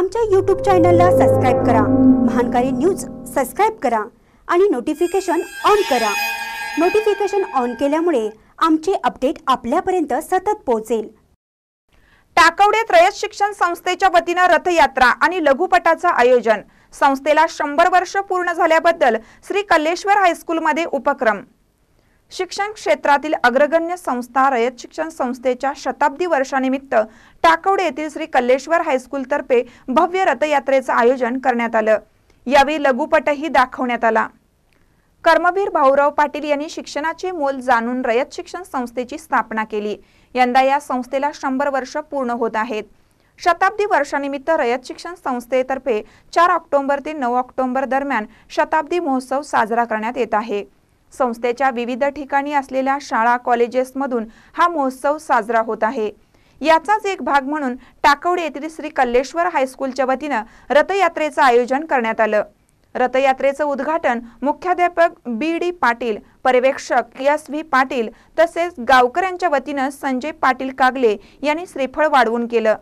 आमच्या यूट्यूब चॅनलला सबस्क्राईब करा महानकारी न्यूज सबस्क्राईब करा आणि नोटिफिकेशन ऑन करा नोटिफिकेशन ऑन केल्यामुळे आमचे अपडेट आपल्यापर्यंत सतत पोहोचेल टाकवडेत रयत शिक्षण संस्थेच्या वतीनं रथयात्रा आणि लघुपटाचं आयोजन संस्थेला शंभर वर्ष पूर्ण झाल्याबद्दल श्री कल्लेश्वर हायस्कूलमध्ये उपक्रम शिक्षण क्षेत्रातील अग्रगण्य संस्था रयत शिक्षण संस्थेच्या शताब्दी वर्षानिमित्त टाकवडे येथील श्री कल्लेश्वर हायस्कूलतर्फे भव्य रथयात्रेचं आयोजन करण्यात आलं यावेळी लघुपटही दाखवण्यात आला कर्मवीर भाऊराव पाटील यांनी शिक्षणाचे मोल जाणून रयत शिक्षण संस्थेची स्थापना केली यंदा या संस्थेला शंभर वर्ष पूर्ण होत आहेत शताब्दी वर्षानिमित्त रयत शिक्षण संस्थेतर्फे चार ऑक्टोबर ते नऊ ऑक्टोबर दरम्यान शताब्दी महोत्सव साजरा करण्यात येत आहे संस्थेच्या विविध ठिकाणी असलेल्या शाळा कॉलेजेसमधून हा महोत्सव साजरा होत आहे याचाच एक भाग म्हणून टाकवडे येथील श्री कल्लेश्वर हायस्कूलच्या वतीनं रथयात्रेचं आयोजन करण्यात आलं रथयात्रेचं उद्घाटन मुख्याध्यापक बी डी पाटील पर्यवेक्षक एस व्ही पाटील तसेच गावकऱ्यांच्या वतीनं संजय पाटील कागले यांनी श्रीफळ वाढवून केलं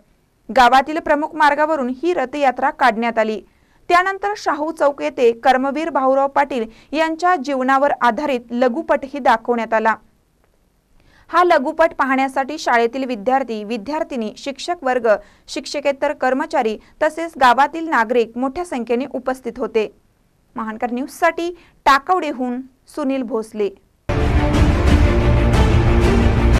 गावातील प्रमुख मार्गावरून ही रथयात्रा काढण्यात आली त्यानंतर शाहू चौक येथे कर्मवीर भाऊराव पाटील यांच्या जीवनावर आधारित लघुपटही दाखवण्यात आला हा लघुपट पाहण्यासाठी शाळेतील विद्यार्थी विद्यार्थिनी शिक्षक वर्ग शिक्षकेतर कर्मचारी तसेच गावातील नागरिक मोठ्या संख्येने उपस्थित होते महानकर न्यूजसाठी टाकवडेहून सुनील भोसले